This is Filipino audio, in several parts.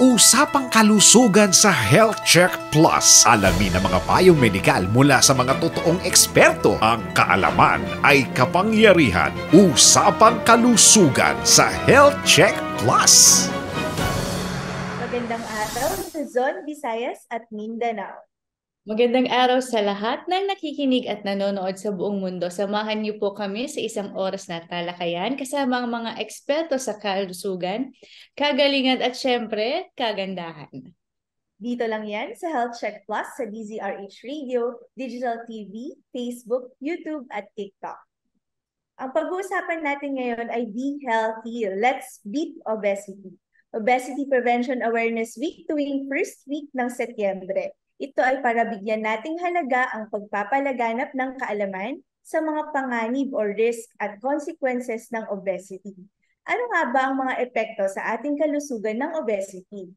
Usapang kalusugan sa Health Check Plus. Alamin ang mga payong medikal mula sa mga totoong eksperto. Ang kaalaman ay kapangyarihan. Usapang kalusugan sa Health Check Plus. Magandang araw, Zone Visayas at Mindanao. Magandang araw sa lahat ng nakikinig at nanonood sa buong mundo. Samahan niyo po kami sa isang oras na talakayan kasama ang mga eksperto sa kalusugan, kagalingan at syempre, kagandahan. Dito lang yan sa Health Check Plus sa DZRH Radio, Digital TV, Facebook, YouTube at TikTok. Ang pag-uusapan natin ngayon ay Be Healthy, Let's Beat Obesity. Obesity Prevention Awareness Week tuwing first week ng Setyembre. Ito ay para bigyan nating halaga ang pagpapalaganap ng kaalaman sa mga panganib or risk at consequences ng obesity. Ano nga ba ang mga epekto sa ating kalusugan ng obesity?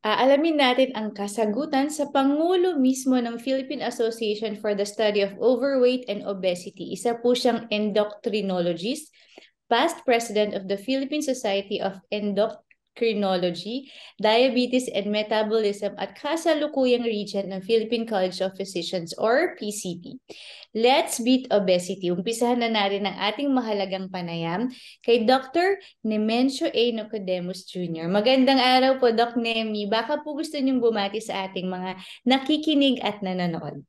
Aalamin natin ang kasagutan sa Pangulo mismo ng Philippine Association for the Study of Overweight and Obesity. Isa po siyang endocrinologist, past president of the Philippine Society of Endoc endocrinology, diabetes and metabolism at kasalukuyang region ng Philippine College of Physicians or PCP. Let's beat obesity. Umpisahan na natin ang ating mahalagang panayam kay Dr. Nemencio A. Nocodemus Jr. Magandang araw po, Doc Nemi. Baka po gusto niyong bumati sa ating mga nakikinig at nanonood.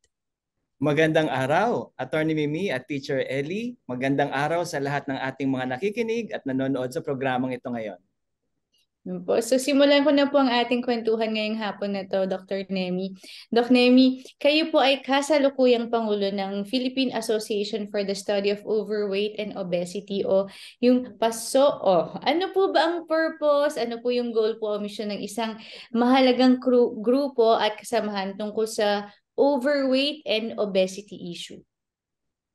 Magandang araw, Attorney Mimi at Teacher Ellie. Magandang araw sa lahat ng ating mga nakikinig at nanonood sa programang ito ngayon po. So simulan ko na po ang ating kwentuhan ngayong hapon na to, Dr. Nemi. Doc Nemi, kayo po ay kasalukuyang Pangulo ng Philippine Association for the Study of Overweight and Obesity o yung PASOO. Ano po ba ang purpose, ano po yung goal po o mission ng isang mahalagang gru- grupo at kasamahan tungkol sa overweight and obesity issue?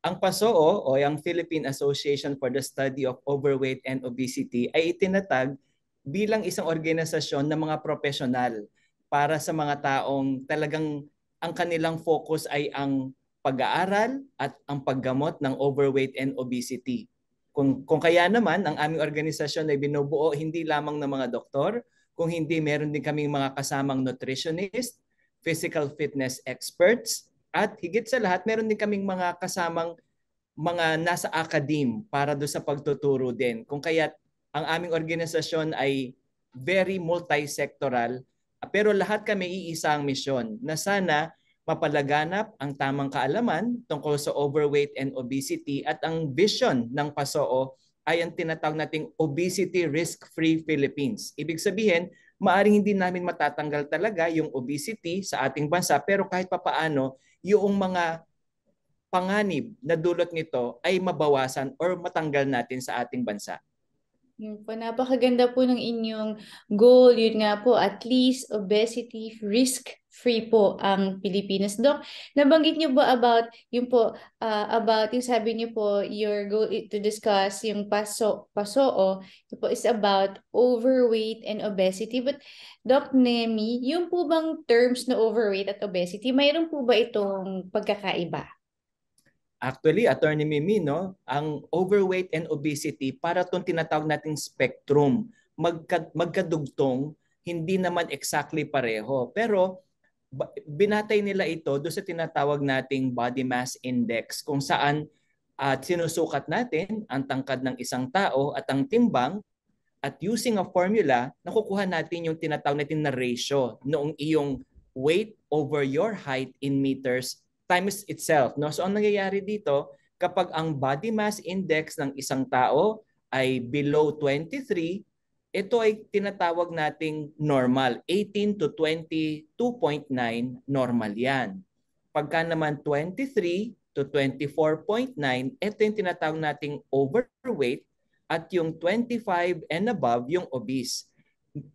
Ang PASO o yung Philippine Association for the Study of Overweight and Obesity ay itinatag bilang isang organisasyon ng mga profesional para sa mga taong talagang ang kanilang focus ay ang pag-aaral at ang paggamot ng overweight and obesity. Kung, kung kaya naman, ang aming organisasyon ay binubuo hindi lamang ng mga doktor, kung hindi meron din kaming mga kasamang nutritionist, physical fitness experts, at higit sa lahat, meron din kaming mga kasamang mga nasa academe para do sa pagtuturo din. Kung kaya ang aming organisasyon ay very multi-sectoral pero lahat kami iisa ang misyon na sana mapalaganap ang tamang kaalaman tungkol sa overweight and obesity at ang vision ng PASOO ay ang tinatawag nating Obesity Risk-Free Philippines. Ibig sabihin, maaring hindi namin matatanggal talaga yung obesity sa ating bansa pero kahit papaano yung mga panganib na dulot nito ay mabawasan or matanggal natin sa ating bansa. Yun po, napakaganda po ng inyong goal. Yun nga po, at least obesity risk free po ang Pilipinas. Doc, nabanggit niyo ba about yung po uh, about yung sabi niyo po your goal to discuss yung paso paso o yung po is about overweight and obesity. But Doc Nemi, yung po bang terms na overweight at obesity, mayroon po ba itong pagkakaiba? Actually, Attorney Mimi, no, ang overweight and obesity para itong tinatawag nating spectrum. Magka, magkadugtong, hindi naman exactly pareho. Pero binatay nila ito doon sa tinatawag nating body mass index kung saan at uh, sinusukat natin ang tangkad ng isang tao at ang timbang at using a formula, nakukuha natin yung tinatawag natin na ratio noong iyong weight over your height in meters times itself. No? So ang nangyayari dito, kapag ang body mass index ng isang tao ay below 23, ito ay tinatawag nating normal. 18 to 22.9 normal yan. Pagka naman 23 to 24.9, ito yung tinatawag nating overweight at yung 25 and above yung obese.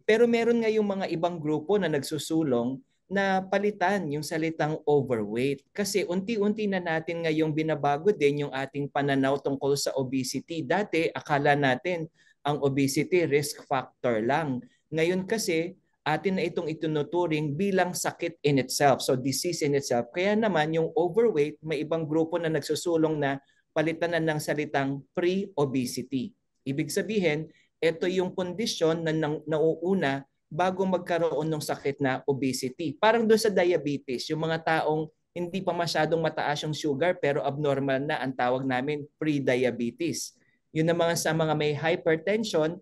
Pero meron nga yung mga ibang grupo na nagsusulong na palitan yung salitang overweight. Kasi unti-unti na natin ngayong binabago din yung ating pananaw tungkol sa obesity. Dati, akala natin ang obesity risk factor lang. Ngayon kasi, atin na itong itunuturing bilang sakit in itself, so disease in itself. Kaya naman yung overweight, may ibang grupo na nagsusulong na palitan na ng salitang pre-obesity. Ibig sabihin, ito yung kondisyon na nang, nauuna bago magkaroon ng sakit na obesity. Parang doon sa diabetes, yung mga taong hindi pa masyadong mataas yung sugar pero abnormal na ang tawag namin pre-diabetes. Yun ang mga sa mga may hypertension,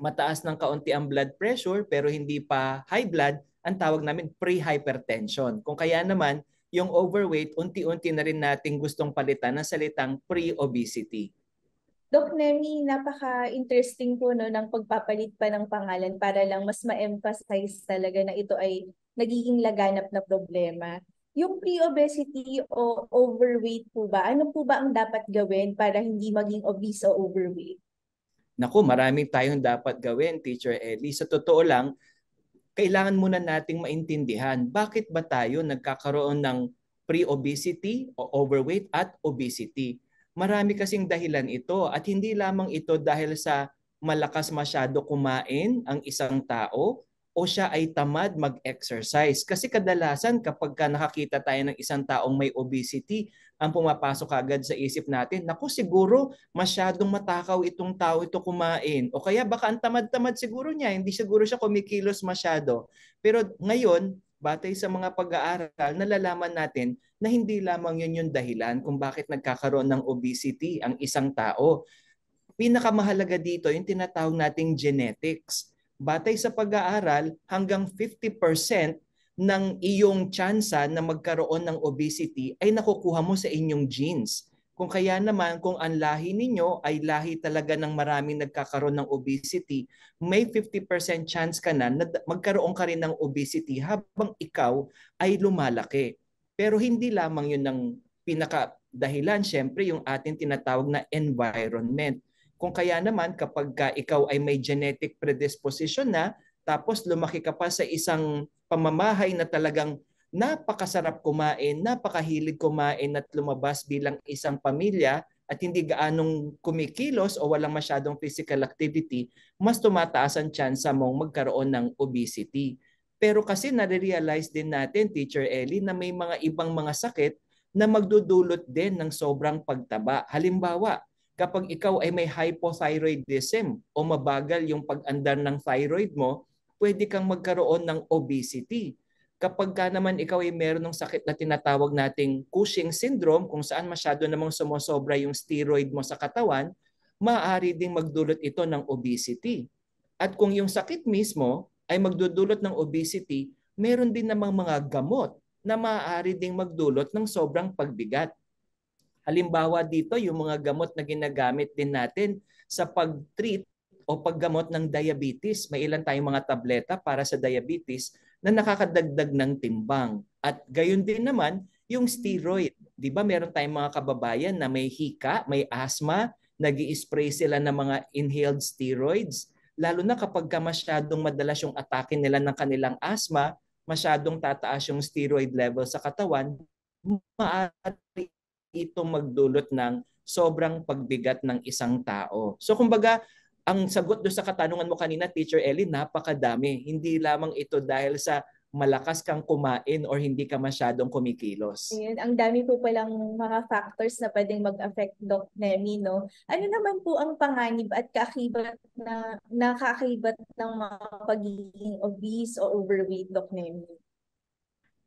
mataas ng kaunti ang blood pressure pero hindi pa high blood, ang tawag namin pre-hypertension. Kung kaya naman, yung overweight, unti-unti na rin nating gustong palitan ng salitang pre-obesity. Doc Nemi, napaka-interesting po no, ng pagpapalit pa ng pangalan para lang mas ma-emphasize talaga na ito ay nagiging laganap na problema. Yung pre-obesity o overweight po ba, ano po ba ang dapat gawin para hindi maging obese o overweight? Naku, marami tayong dapat gawin, Teacher Ellie. Sa totoo lang, kailangan muna nating maintindihan bakit ba tayo nagkakaroon ng pre-obesity o overweight at obesity Marami kasing dahilan ito at hindi lamang ito dahil sa malakas masyado kumain ang isang tao o siya ay tamad mag-exercise. Kasi kadalasan kapag ka nakakita tayo ng isang taong may obesity, ang pumapasok agad sa isip natin, naku siguro masyadong matakaw itong tao ito kumain. O kaya baka ang tamad-tamad siguro niya, hindi siguro siya kumikilos masyado. Pero ngayon, batay sa mga pag-aaral, nalalaman natin na hindi lamang yun yung dahilan kung bakit nagkakaroon ng obesity ang isang tao. Pinakamahalaga dito yung tinatawag nating genetics. Batay sa pag-aaral, hanggang 50% ng iyong tsansa na magkaroon ng obesity ay nakukuha mo sa inyong genes. Kung kaya naman, kung ang lahi ninyo ay lahi talaga ng maraming nagkakaroon ng obesity, may 50% chance ka na, na magkaroon ka rin ng obesity habang ikaw ay lumalaki. Pero hindi lamang yun ang pinakadahilan, syempre yung ating tinatawag na environment. Kung kaya naman kapag ka ikaw ay may genetic predisposition na, tapos lumaki ka pa sa isang pamamahay na talagang napakasarap kumain, napakahilig kumain at lumabas bilang isang pamilya at hindi gaanong kumikilos o walang masyadong physical activity, mas tumataas ang tsansa mong magkaroon ng obesity. Pero kasi nare-realize din natin, Teacher Ellie, na may mga ibang mga sakit na magdudulot din ng sobrang pagtaba. Halimbawa, kapag ikaw ay may hypothyroidism o mabagal yung pag-andar ng thyroid mo, pwede kang magkaroon ng obesity kapag ka naman ikaw ay meron ng sakit na tinatawag nating Cushing syndrome, kung saan masyado namang sumosobra yung steroid mo sa katawan, maaari ding magdulot ito ng obesity. At kung yung sakit mismo ay magdudulot ng obesity, meron din namang mga gamot na maaari ding magdulot ng sobrang pagbigat. Halimbawa dito, yung mga gamot na ginagamit din natin sa pag-treat o paggamot ng diabetes. May ilan tayong mga tableta para sa diabetes na nakakadagdag ng timbang. At gayon din naman, yung steroid. Di ba meron tayong mga kababayan na may hika, may asthma, nag spray sila ng mga inhaled steroids. Lalo na kapag ka masyadong madalas yung atake nila ng kanilang asthma, masyadong tataas yung steroid level sa katawan, maaari itong magdulot ng sobrang pagbigat ng isang tao. So kumbaga, ang sagot do sa katanungan mo kanina, Teacher Ellie, napakadami. Hindi lamang ito dahil sa malakas kang kumain or hindi ka masyadong kumikilos. Ayun, ang dami po palang mga factors na pwedeng mag-affect Doc Nemi, no? Ano naman po ang panganib at kaakibat na nakaakibat ng mga pagiging obese o overweight, Doc Nemi?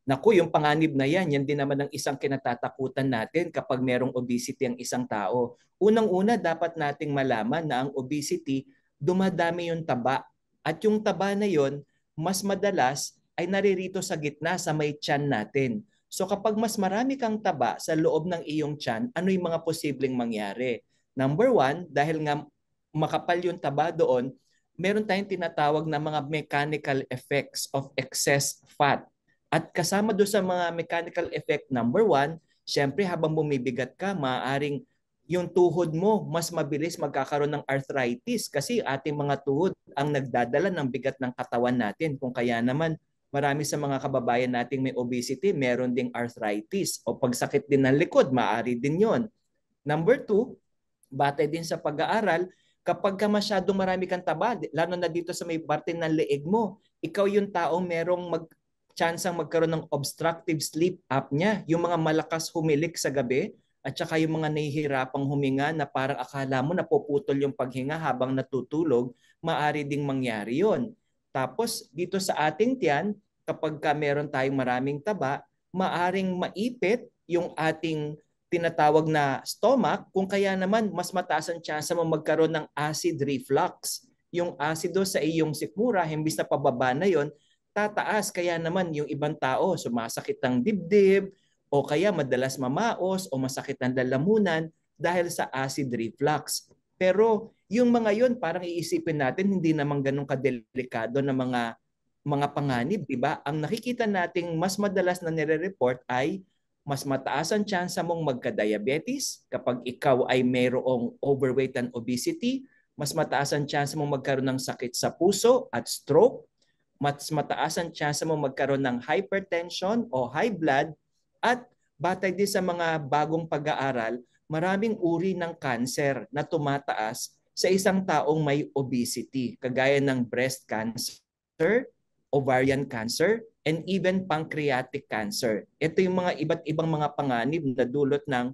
Naku, yung panganib na yan, yan din naman ang isang kinatatakutan natin kapag merong obesity ang isang tao. Unang-una, dapat nating malaman na ang obesity, dumadami yung taba. At yung taba na yon, mas madalas ay naririto sa gitna sa may tiyan natin. So kapag mas marami kang taba sa loob ng iyong tiyan, ano yung mga posibleng mangyari? Number one, dahil nga makapal yung taba doon, meron tayong tinatawag na mga mechanical effects of excess fat at kasama doon sa mga mechanical effect number one, syempre habang bumibigat ka, maaaring yung tuhod mo mas mabilis magkakaroon ng arthritis kasi ating mga tuhod ang nagdadala ng bigat ng katawan natin. Kung kaya naman, marami sa mga kababayan nating may obesity, meron ding arthritis o pagsakit din ng likod, maaari din yon. Number two, batay din sa pag-aaral, kapag ka masyadong marami kang taba, lalo na dito sa may parte ng leeg mo, ikaw yung taong merong mag, tsansang magkaroon ng obstructive sleep apnea, yung mga malakas humilik sa gabi at saka yung mga nahihirapang huminga na parang akala mo napuputol yung paghinga habang natutulog, maari ding mangyari yon. Tapos dito sa ating tiyan, kapag ka meron tayong maraming taba, maaring maipit yung ating tinatawag na stomach kung kaya naman mas mataas ang tsansa mo magkaroon ng acid reflux. Yung asido sa iyong sikmura, himbis na pababa na yon, tataas kaya naman yung ibang tao sumasakit ng dibdib o kaya madalas mamaos o masakit ng lalamunan dahil sa acid reflux. Pero yung mga yon parang iisipin natin hindi naman ganun kadelikado na mga mga panganib, di ba? Ang nakikita nating mas madalas na nire-report ay mas mataas ang tsansa mong magka-diabetes kapag ikaw ay mayroong overweight and obesity, mas mataas ang chance mong magkaroon ng sakit sa puso at stroke, mas mataas ang tsansa mo magkaroon ng hypertension o high blood at batay din sa mga bagong pag-aaral, maraming uri ng cancer na tumataas sa isang taong may obesity, kagaya ng breast cancer, ovarian cancer, and even pancreatic cancer. Ito yung mga iba't ibang mga panganib na dulot ng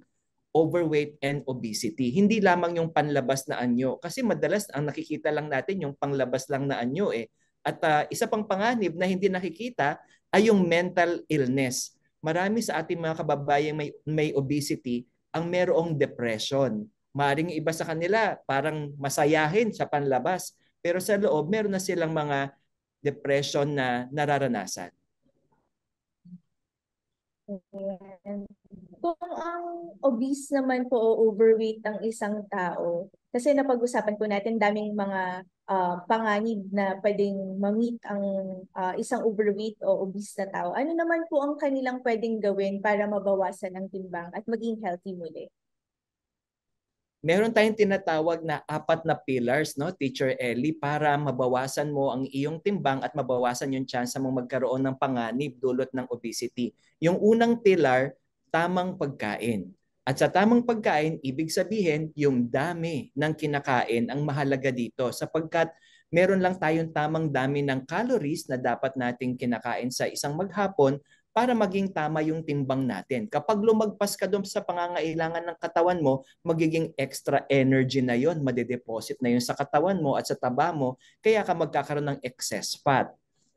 overweight and obesity. Hindi lamang yung panlabas na anyo. Kasi madalas ang nakikita lang natin yung panglabas lang na anyo eh at uh, isa pang panganib na hindi nakikita ay yung mental illness. Marami sa ating mga kababayan may, may obesity ang merong depression. Maaring iba sa kanila parang masayahin sa panlabas pero sa loob meron na silang mga depression na nararanasan. Kung ang obese naman po o overweight ang isang tao, kasi napag-usapan po natin daming mga uh, panganib na pwedeng ma ang uh, isang overweight o obese na tao, ano naman po ang kanilang pwedeng gawin para mabawasan ang timbang at maging healthy muli? Meron tayong tinatawag na apat na pillars, no, Teacher Ellie, para mabawasan mo ang iyong timbang at mabawasan yung chance mong magkaroon ng panganib dulot ng obesity. Yung unang pillar tamang pagkain. At sa tamang pagkain, ibig sabihin yung dami ng kinakain ang mahalaga dito sapagkat meron lang tayong tamang dami ng calories na dapat nating kinakain sa isang maghapon para maging tama yung timbang natin. Kapag lumagpas ka doon sa pangangailangan ng katawan mo, magiging extra energy na yon, madedeposit na yon sa katawan mo at sa taba mo, kaya ka magkakaroon ng excess fat.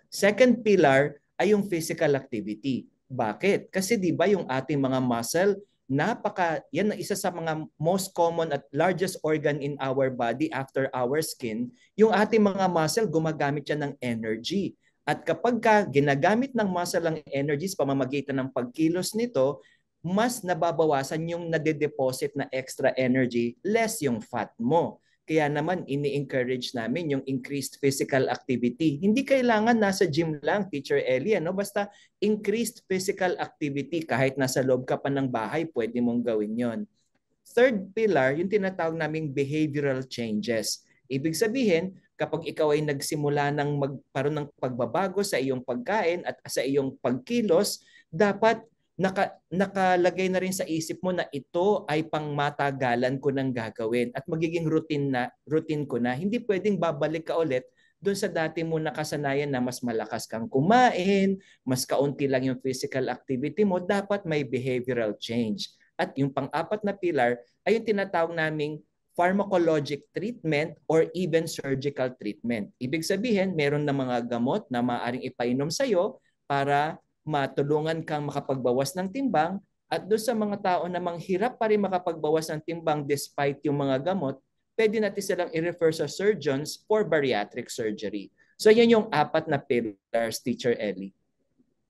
Second pillar ay yung physical activity. Bakit? Kasi 'di ba yung ating mga muscle napaka yan ang isa sa mga most common at largest organ in our body after our skin, yung ating mga muscle gumagamit siya ng energy. At kapag ka ginagamit ng muscle ang energy sa pamamagitan ng pagkilos nito, mas nababawasan yung nade-deposit na extra energy, less yung fat mo. Kaya naman ini-encourage namin yung increased physical activity. Hindi kailangan nasa gym lang, Teacher Ellie, no? basta increased physical activity kahit nasa loob ka pa ng bahay, pwede mong gawin yon. Third pillar, yung tinatawag naming behavioral changes. Ibig sabihin, kapag ikaw ay nagsimula ng magkaroon ng pagbabago sa iyong pagkain at sa iyong pagkilos, dapat naka, nakalagay na rin sa isip mo na ito ay pangmatagalan ko nang gagawin at magiging routine na routine ko na. Hindi pwedeng babalik ka ulit doon sa dati mo nakasanayan na mas malakas kang kumain, mas kaunti lang yung physical activity mo, dapat may behavioral change. At yung pang-apat na pillar ay yung tinatawag naming pharmacologic treatment or even surgical treatment. Ibig sabihin, meron na mga gamot na maaaring ipainom sa'yo para matulungan kang makapagbawas ng timbang at doon sa mga tao na manghirap pa rin makapagbawas ng timbang despite yung mga gamot, pwede natin silang i-refer sa surgeons for bariatric surgery. So yan yung apat na pillars, Teacher Ellie.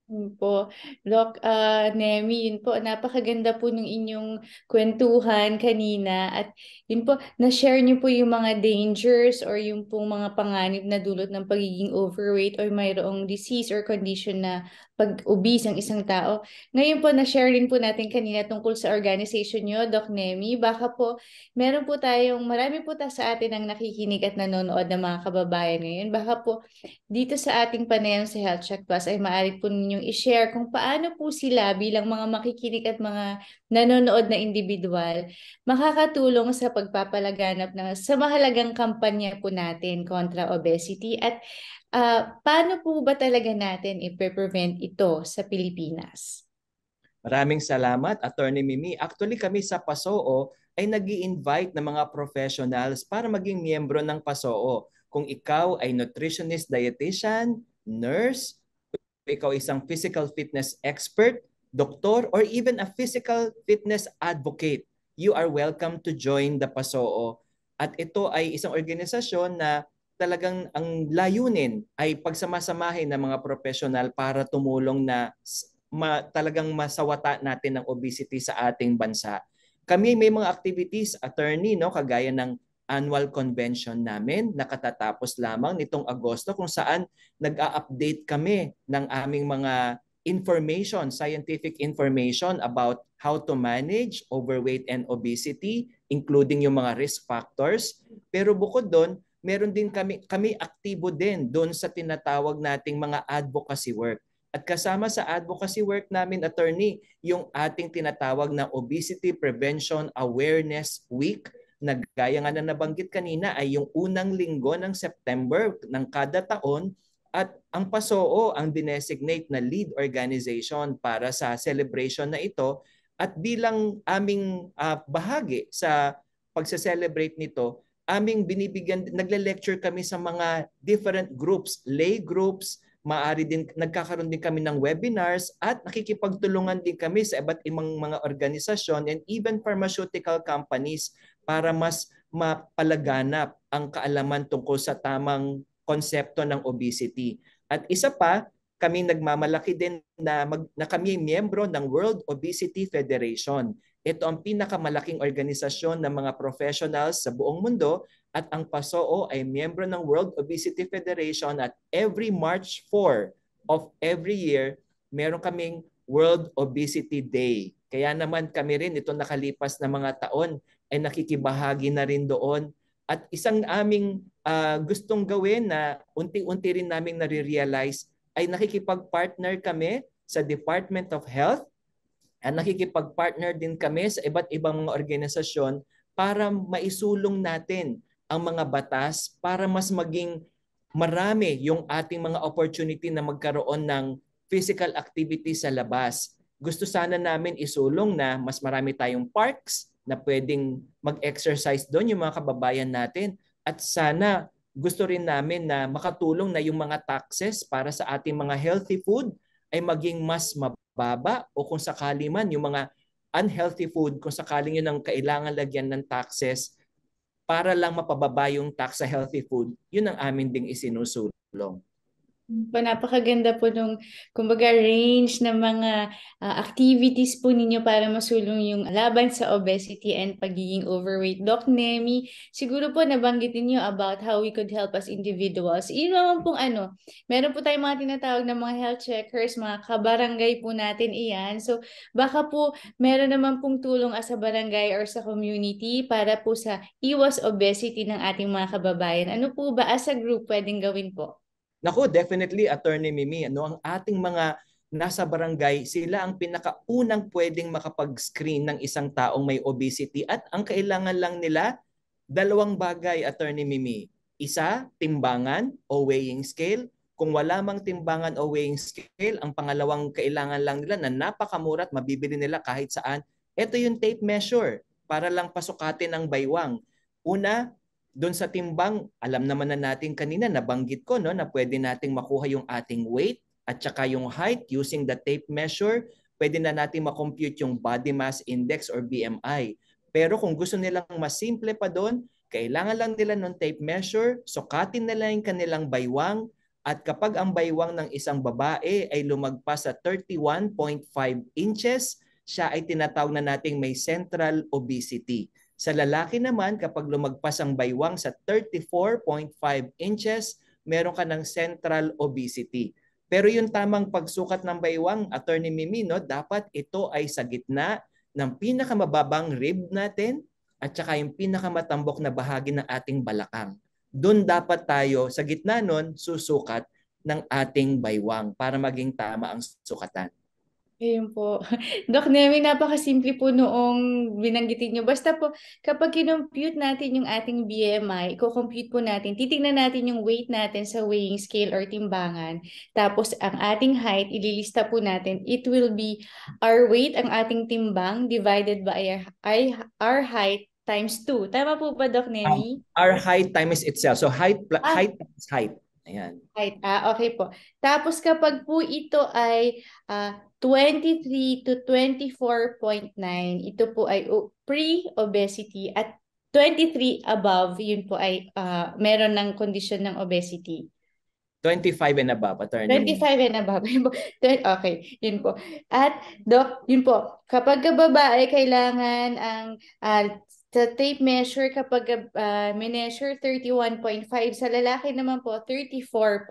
Hmm po. Doc, uh, Nemi, yun po, napakaganda po ng inyong kwentuhan kanina. At yun po, na-share niyo po yung mga dangers or yung pong mga panganib na dulot ng pagiging overweight or mayroong disease or condition na pag-obese ng isang tao. Ngayon po, na-share rin po natin kanina tungkol sa organization nyo, Doc Nemi. Baka po, meron po tayong, marami po ta sa atin ang nakikinig at nanonood ng mga kababayan ngayon. Baka po, dito sa ating panayam sa Health Check Plus ay maaari po ninyong i-share kung paano po sila bilang mga makikinig at mga nanonood na individual makakatulong sa pagpapalaganap ng sa mahalagang kampanya po natin kontra obesity at Uh, paano po ba talaga natin i-prevent ito sa Pilipinas? Maraming salamat, Attorney Mimi. Actually, kami sa PASOO ay nag invite ng mga professionals para maging miyembro ng PASOO. Kung ikaw ay nutritionist, dietitian, nurse, ikaw isang physical fitness expert, doctor, or even a physical fitness advocate, you are welcome to join the PASOO. At ito ay isang organisasyon na talagang ang layunin ay pagsamasamahin ng mga profesional para tumulong na ma, talagang masawata natin ang obesity sa ating bansa. Kami may mga activities, attorney, no, kagaya ng annual convention namin nakatatapos lamang nitong Agosto kung saan nag-a-update kami ng aming mga information, scientific information about how to manage overweight and obesity, including yung mga risk factors. Pero bukod doon, meron din kami, kami aktibo din doon sa tinatawag nating mga advocacy work. At kasama sa advocacy work namin, attorney, yung ating tinatawag na Obesity Prevention Awareness Week na gaya nga na nabanggit kanina ay yung unang linggo ng September ng kada taon at ang PASOO ang dinesignate na lead organization para sa celebration na ito at bilang aming uh, bahagi sa pagse-celebrate nito, aming binibigyan, nagle-lecture kami sa mga different groups, lay groups, maaari din, nagkakaroon din kami ng webinars at nakikipagtulungan din kami sa iba't ibang mga organisasyon and even pharmaceutical companies para mas mapalaganap ang kaalaman tungkol sa tamang konsepto ng obesity. At isa pa, kami nagmamalaki din na, mag, na kami miyembro ng World Obesity Federation. Ito ang pinakamalaking organisasyon ng mga professionals sa buong mundo at ang PASOO ay miyembro ng World Obesity Federation at every March 4 of every year, meron kaming World Obesity Day. Kaya naman kami rin, ito nakalipas na mga taon, ay nakikibahagi na rin doon. At isang aming uh, gustong gawin na unti-unti rin namin nare-realize ay nakikipag-partner kami sa Department of Health at nakikipag-partner din kami sa iba't ibang mga organisasyon para maisulong natin ang mga batas para mas maging marami yung ating mga opportunity na magkaroon ng physical activity sa labas. Gusto sana namin isulong na mas marami tayong parks na pwedeng mag-exercise doon yung mga kababayan natin. At sana gusto rin namin na makatulong na yung mga taxes para sa ating mga healthy food ay maging mas mababa baba o kung sakali man yung mga unhealthy food, kung sakaling yun ang kailangan lagyan ng taxes para lang mapababa yung tax sa healthy food, yun ang amin ding isinusulong. Pa napakaganda po nung, kumbaga, range ng mga uh, activities po ninyo para masulong yung laban sa obesity and pagiging overweight. Doc Nemi, siguro po nabanggit niyo about how we could help as individuals. Yun naman pong ano, meron po tayong mga tinatawag na mga health checkers, mga kabarangay po natin iyan. So, baka po meron naman pong tulong as a barangay or sa community para po sa iwas obesity ng ating mga kababayan. Ano po ba as a group pwedeng gawin po? Nako, definitely Attorney Mimi, ano ang ating mga nasa barangay, sila ang pinakaunang pwedeng makapag-screen ng isang taong may obesity at ang kailangan lang nila dalawang bagay Attorney Mimi. Isa, timbangan o weighing scale. Kung wala mang timbangan o weighing scale, ang pangalawang kailangan lang nila na napakamura at mabibili nila kahit saan. Ito yung tape measure para lang pasukatin ang baywang. Una, doon sa timbang, alam naman na natin kanina, nabanggit ko no, na pwede nating makuha yung ating weight at saka yung height using the tape measure. Pwede na natin makompute yung body mass index or BMI. Pero kung gusto nilang mas simple pa doon, kailangan lang nila ng tape measure, sukatin nila yung kanilang baywang, at kapag ang baywang ng isang babae ay lumagpas sa 31.5 inches, siya ay tinatawag na nating may central obesity. Sa lalaki naman, kapag lumagpas ang baywang sa 34.5 inches, meron ka ng central obesity. Pero yung tamang pagsukat ng baywang, Attorney Mimino, dapat ito ay sa gitna ng pinakamababang rib natin at saka yung pinakamatambok na bahagi ng ating balakang. Doon dapat tayo sa gitna nun susukat ng ating baywang para maging tama ang sukatan. Ayun po. Dok, Nemi, napakasimple po noong binanggitin nyo. Basta po, kapag kinompute natin yung ating BMI, i-compute po natin, titignan natin yung weight natin sa weighing scale or timbangan. Tapos, ang ating height, ililista po natin. It will be our weight, ang ating timbang, divided by our, our height times 2. Tama po ba, Doc um, Nemi? Um, our height times itself. So, height, ah. height times height. Ayan. Height. Ah, okay po. Tapos, kapag po ito ay... Uh, 23 to 24.9, ito po ay pre-obesity at 23 above, yun po ay uh, meron ng condition ng obesity. 25 and above, attorney. 25 and above. okay, yun po. At, doc, yun po, kapag babae, kailangan ang uh, sa tape measure, kapag uh, mineasure 31.5, sa lalaki naman po, 34.5.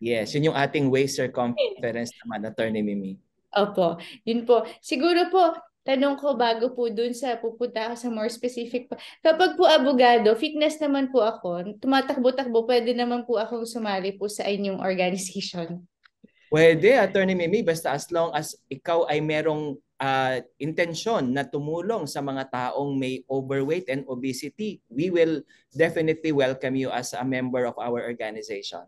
Yes, yun yung ating waist circumference naman, Attorney Mimi. Opo, yun po. Siguro po, tanong ko bago po dun sa pupunta ako sa more specific Kapag po abogado, fitness naman po ako, tumatakbo-takbo, pwede naman po akong sumali po sa inyong organization. Pwede, Attorney Mimi, basta as long as ikaw ay merong uh, ah, intention na tumulong sa mga taong may overweight and obesity, we will definitely welcome you as a member of our organization.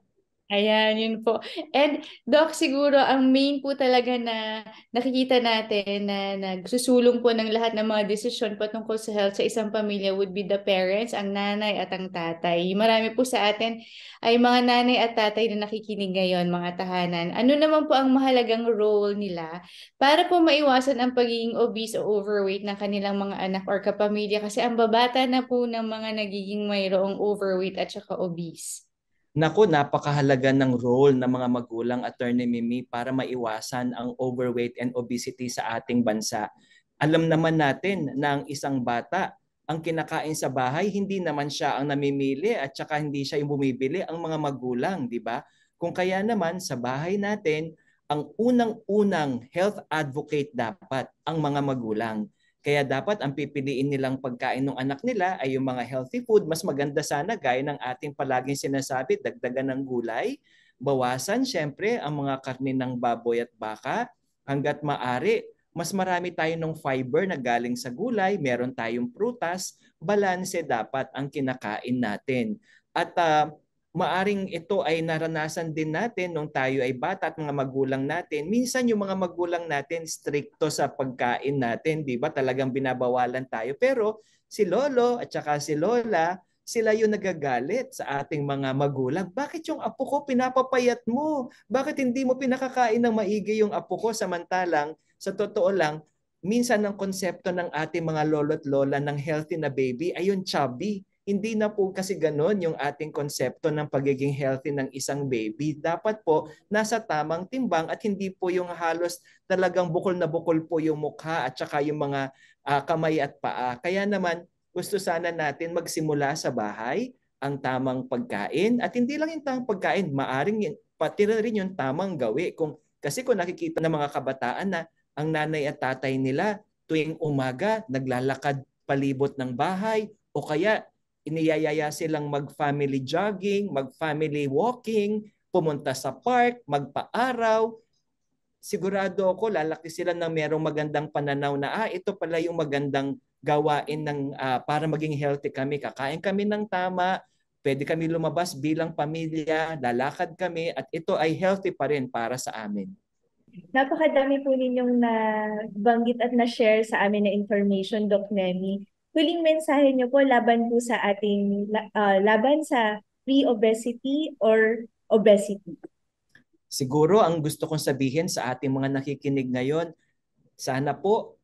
Ayan, yun po. And Doc, siguro ang main po talaga na nakikita natin na nagsusulong po ng lahat ng mga desisyon patungkol sa health sa isang pamilya would be the parents, ang nanay at ang tatay. Marami po sa atin ay mga nanay at tatay na nakikinig ngayon, mga tahanan. Ano naman po ang mahalagang role nila para po maiwasan ang pagiging obese o overweight ng kanilang mga anak or kapamilya kasi ang babata na po ng mga nagiging mayroong overweight at saka obese. Nako, napakahalaga ng role ng mga magulang, Attorney Mimi, para maiwasan ang overweight and obesity sa ating bansa. Alam naman natin na ang isang bata, ang kinakain sa bahay, hindi naman siya ang namimili at saka hindi siya yung bumibili, ang mga magulang, di ba? Kung kaya naman sa bahay natin, ang unang-unang health advocate dapat ang mga magulang. Kaya dapat ang pipiliin nilang pagkain ng anak nila ay yung mga healthy food. Mas maganda sana gaya ng ating palaging sinasabi, dagdagan ng gulay, bawasan syempre ang mga karne ng baboy at baka hanggat maari. Mas marami tayo ng fiber na galing sa gulay, meron tayong prutas, balanse dapat ang kinakain natin. At uh, maaring ito ay naranasan din natin nung tayo ay bata at mga magulang natin. Minsan yung mga magulang natin stricto sa pagkain natin, 'di ba? Talagang binabawalan tayo. Pero si lolo at saka si lola, sila yung nagagalit sa ating mga magulang. Bakit yung apo ko pinapapayat mo? Bakit hindi mo pinakakain ng maigi yung apo ko samantalang sa totoo lang minsan ang konsepto ng ating mga lolo at lola ng healthy na baby ay yung chubby hindi na po kasi ganon yung ating konsepto ng pagiging healthy ng isang baby. Dapat po nasa tamang timbang at hindi po yung halos talagang bukol na bukol po yung mukha at saka yung mga uh, kamay at paa. Kaya naman gusto sana natin magsimula sa bahay ang tamang pagkain at hindi lang yung tamang pagkain, maaring pati rin yung tamang gawi. Kung, kasi kung nakikita ng mga kabataan na ang nanay at tatay nila tuwing umaga naglalakad palibot ng bahay o kaya iniyayaya silang mag-family jogging, mag-family walking, pumunta sa park, magpaaraw. Sigurado ako lalaki sila ng merong magandang pananaw na ah, ito pala yung magandang gawain ng uh, para maging healthy kami. Kakain kami ng tama, pwede kami lumabas bilang pamilya, lalakad kami at ito ay healthy pa rin para sa amin. Napakadami po ninyong nabanggit at na-share sa amin na information, Doc Nemi. Huling mensahe niyo po laban po sa ating uh, laban sa pre-obesity or obesity. Siguro ang gusto kong sabihin sa ating mga nakikinig ngayon, sana po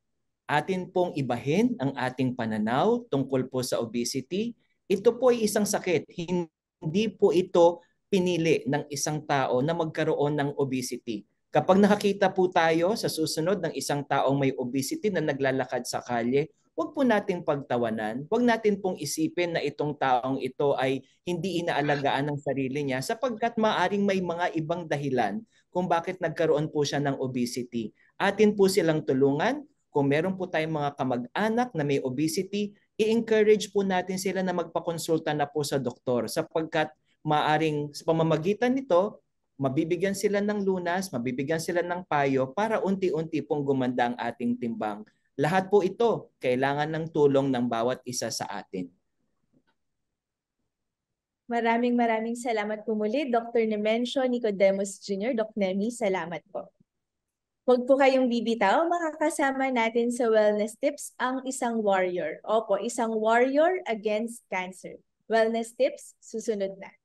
atin pong ibahin ang ating pananaw tungkol po sa obesity. Ito po ay isang sakit. Hindi po ito pinili ng isang tao na magkaroon ng obesity. Kapag nakakita po tayo sa susunod ng isang taong may obesity na naglalakad sa kalye, Huwag po nating pagtawanan. Huwag natin pong isipin na itong taong ito ay hindi inaalagaan ng sarili niya sapagkat maaring may mga ibang dahilan kung bakit nagkaroon po siya ng obesity. Atin po silang tulungan. Kung meron po tayong mga kamag-anak na may obesity, i-encourage po natin sila na magpakonsulta na po sa doktor sapagkat maaring sa pamamagitan nito, mabibigyan sila ng lunas, mabibigyan sila ng payo para unti-unti pong gumanda ang ating timbang. Lahat po ito kailangan ng tulong ng bawat isa sa atin. Maraming maraming salamat po muli, Dr. Nemensyo Nicodemus Jr., Dr. Nemi, salamat po. Huwag po kayong bibitaw, makakasama natin sa Wellness Tips ang isang warrior. Opo, isang warrior against cancer. Wellness Tips, susunod na.